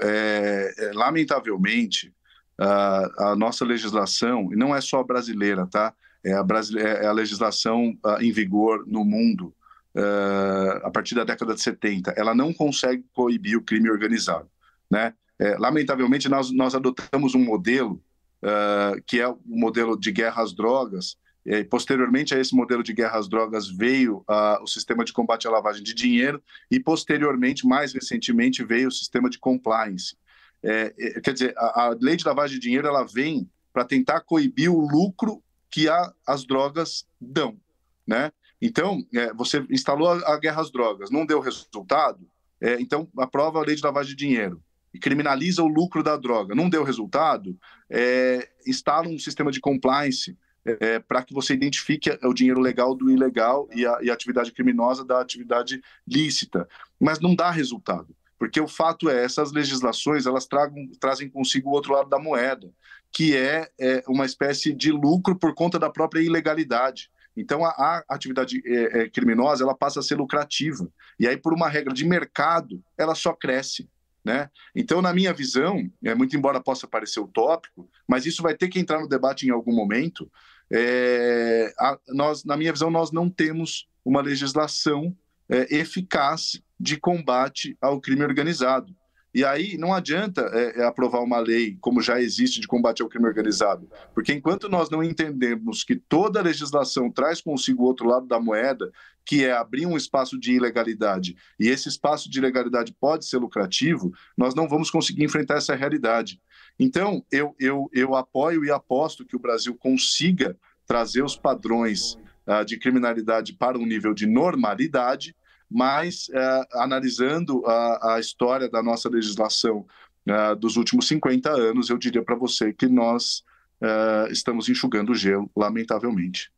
É, é, lamentavelmente, a, a, nossa legislação, e não é só a brasileira, tá? É a, é, é a legislação ah, em vigor no mundo ah, a partir da década de 70, ela não consegue coibir o crime organizado, né? É, lamentavelmente, nós, nós adotamos um modelo uh, que é o modelo de guerra às drogas, e, posteriormente a esse modelo de guerra às drogas veio uh, o sistema de combate à lavagem de dinheiro e posteriormente, mais recentemente, veio o sistema de compliance. É, é, quer dizer, a, a, lei de lavagem de dinheiro ela vem para tentar coibir o lucro que a, as drogas dão, né? Então, é, você instalou a, a guerra às drogas, não deu resultado, é, então aprova a lei de lavagem de dinheiro e criminaliza o lucro da droga, não deu resultado, é, instala um sistema de compliance é, para que você identifique o dinheiro legal do ilegal e a, e a atividade criminosa da atividade lícita. Mas não dá resultado, porque o fato é, essas legislações elas tragam, trazem consigo o outro lado da moeda, que é, é uma espécie de lucro por conta da própria ilegalidade. Então a, a atividade é, é, criminosa ela passa a ser lucrativa e aí por uma regra de mercado ela só cresce, né? Então na minha visão, é muito embora possa parecer utópico, mas isso vai ter que entrar no debate em algum momento é, a, nós, na minha visão, nós não temos uma legislação é, eficaz de combate ao crime organizado. E aí não adianta é, é, aprovar uma lei como já existe de combate ao crime organizado, porque enquanto nós não entendemos que toda legislação traz consigo o outro lado da moeda, que é abrir um espaço de ilegalidade, e esse espaço de ilegalidade pode ser lucrativo, nós não vamos conseguir enfrentar essa realidade. Então, eu, eu, eu apoio e aposto que o Brasil consiga trazer os padrões uh, de criminalidade para um nível de normalidade mas é, analisando a, a, história da nossa legislação é, dos últimos 50 anos, eu diria para você que nós é, estamos enxugando o gelo, lamentavelmente.